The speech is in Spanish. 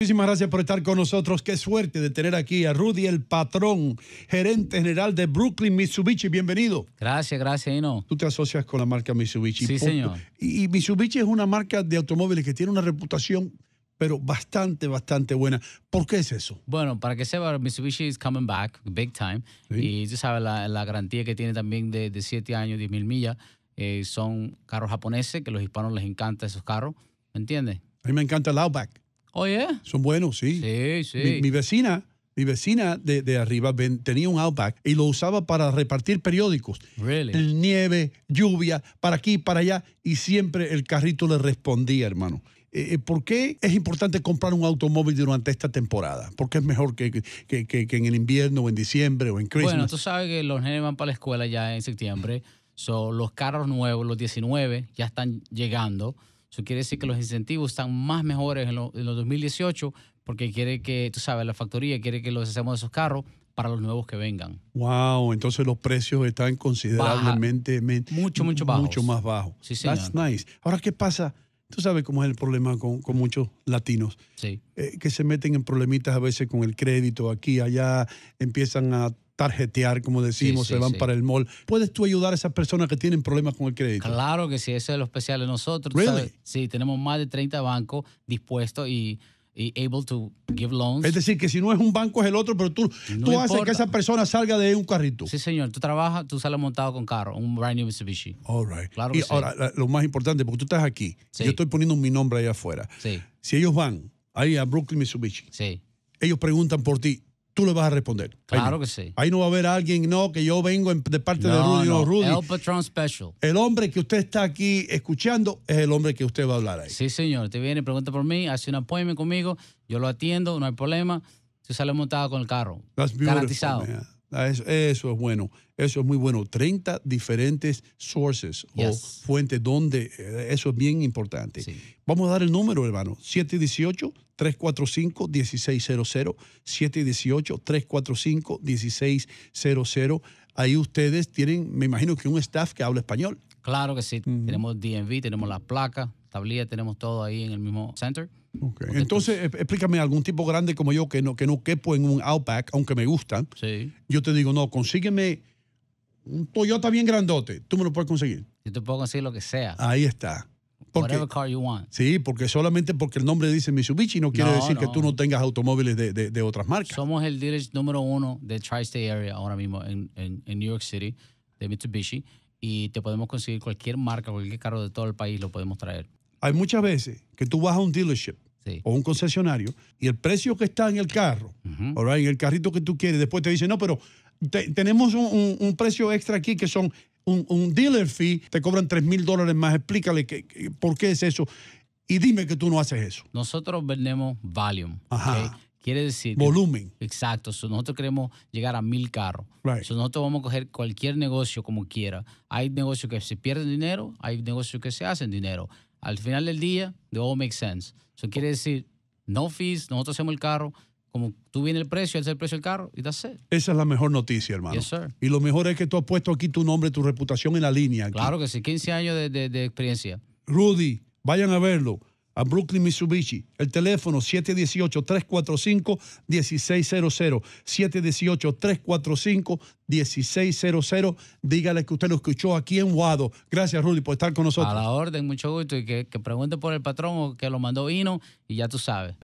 Muchísimas gracias por estar con nosotros. Qué suerte de tener aquí a Rudy, el patrón, gerente general de Brooklyn Mitsubishi. Bienvenido. Gracias, gracias, Ino. Tú te asocias con la marca Mitsubishi. Sí, señor. Y, Mitsubishi es una marca de automóviles que tiene una reputación, pero bastante, bastante buena. ¿Por qué es eso? Bueno, para que sepa, Mitsubishi is coming back big time. Y tú sabes la, garantía que tiene también de 7 años, 10 mil millas. Eh, son carros japoneses que a los hispanos les encanta esos carros. ¿Me entiendes? A mí me encanta el Outback. Oye. Oh, Son buenos, sí. Mi, vecina, mi vecina de, arriba ven, tenía un Outback y lo usaba para repartir periódicos. Really? El nieve, lluvia, para aquí, para allá. Y siempre el carrito le respondía, hermano. Eh, eh ¿Por qué es importante comprar un automóvil durante esta temporada? Porque es mejor que, en el invierno o en diciembre o en Christmas. Bueno, tú sabes que los nenes van para la escuela ya en septiembre. So, los carros nuevos, los 19, ya están llegando. Eso quiere decir que los incentivos están más mejores en, los 2018 porque quiere que, tú sabes, la factoría quiere que los hacemos esos carros para los nuevos que vengan. Wow, entonces los precios están considerablemente mucho, mucho Mucho más bajos. That's nice. Ahora, ¿qué pasa? Tú sabes cómo es el problema con, muchos latinos. Sí. Eh, que se meten en problemitas a veces con el crédito aquí, allá, empiezan a tarjetear, como decimos, se van para el mall. ¿Puedes tú ayudar a esas personas que tienen problemas con el crédito? Claro que sí, eso es lo especial de nosotros. Sí, tenemos más de 30 bancos dispuestos y, able to give loans. Es decir, que si no es un banco es el otro, pero tú, haces que esa persona salga de un carrito. Sí, señor. Tú trabajas, tú sales montado con carro, un brand new Mitsubishi. All right. Claro y ahora, lo más importante, porque tú estás aquí, yo estoy poniendo mi nombre allá afuera. Sí. Si ellos van ahí a Brooklyn Mitsubishi, sí. ellos preguntan por ti, tú le vas a responder. Claro que sí. Ahí no va a haber alguien, no, que yo vengo de parte de Rudy. Rudy. El hombre que usted está aquí escuchando es el hombre que usted va a hablar ahí. Sí, señor. Te viene, pregunta por mí, hace un appointment conmigo, yo lo atiendo, no hay problema. se sale montado con el carro. garantizado. Ah, eso, es bueno, eso es muy bueno. 30 diferentes sources o fuentes donde, eh, eso es bien importante. Vamos a dar el número, hermano, 718-345-1600, 718-345-1600. Ahí ustedes tienen, me imagino que un staff que habla español. Claro que sí, tenemos DMV, tenemos la placa, tenemos todo ahí en el mismo center. Entonces, e- explícame, algún tipo grande como yo que no, que no quepo en un Outback, aunque me gusta, sí. yo te digo, no, consígueme un Toyota bien grandote, tú me lo puedes conseguir. Yo te puedo conseguir lo que sea. Ahí está. Porque, Whatever car you want. Sí, porque solamente porque el nombre dice Mitsubishi no quiere decir que tú no tengas automóviles de, otras marcas. Somos el dealer número uno de Tri-State Area ahora mismo en New York City de Mitsubishi y te podemos conseguir cualquier marca, cualquier carro de todo el país, lo podemos traer hay muchas veces que tú vas a un dealership o un concesionario y el precio que está en el carro, en el carrito que tú quieres, después te dicen, no, pero tenemos un, precio extra aquí que son un, dealer fee, te cobran 3 mil dólares más, explícale que, por qué es eso y dime que tú no haces eso. Nosotros vendemos volume. Quiere decir. Volumen. Exacto. nosotros queremos llegar a mil carros. nosotros vamos a coger cualquier negocio como quiera. Hay negocios que se pierden dinero, hay negocios que se hacen dinero al final del día, de all makes sense. Eso quiere decir, no fees, nosotros hacemos el carro, como tú vienes el precio, él es el precio del carro y that's it. Esa es la mejor noticia, hermano. Y lo mejor es que tú has puesto aquí tu nombre, tu reputación en la línea. Claro que sí, 15 años de experiencia. Rudy, vayan a verlo a Brooklyn Mitsubishi. El teléfono 718-345-1600. 718-345-1600. Dígale que usted lo escuchó aquí en Guado. Gracias, Rudy, por estar con nosotros. A la orden, mucho gusto. Y que, que pregunte por el patrón o que lo mandó Vino y ya tú sabes.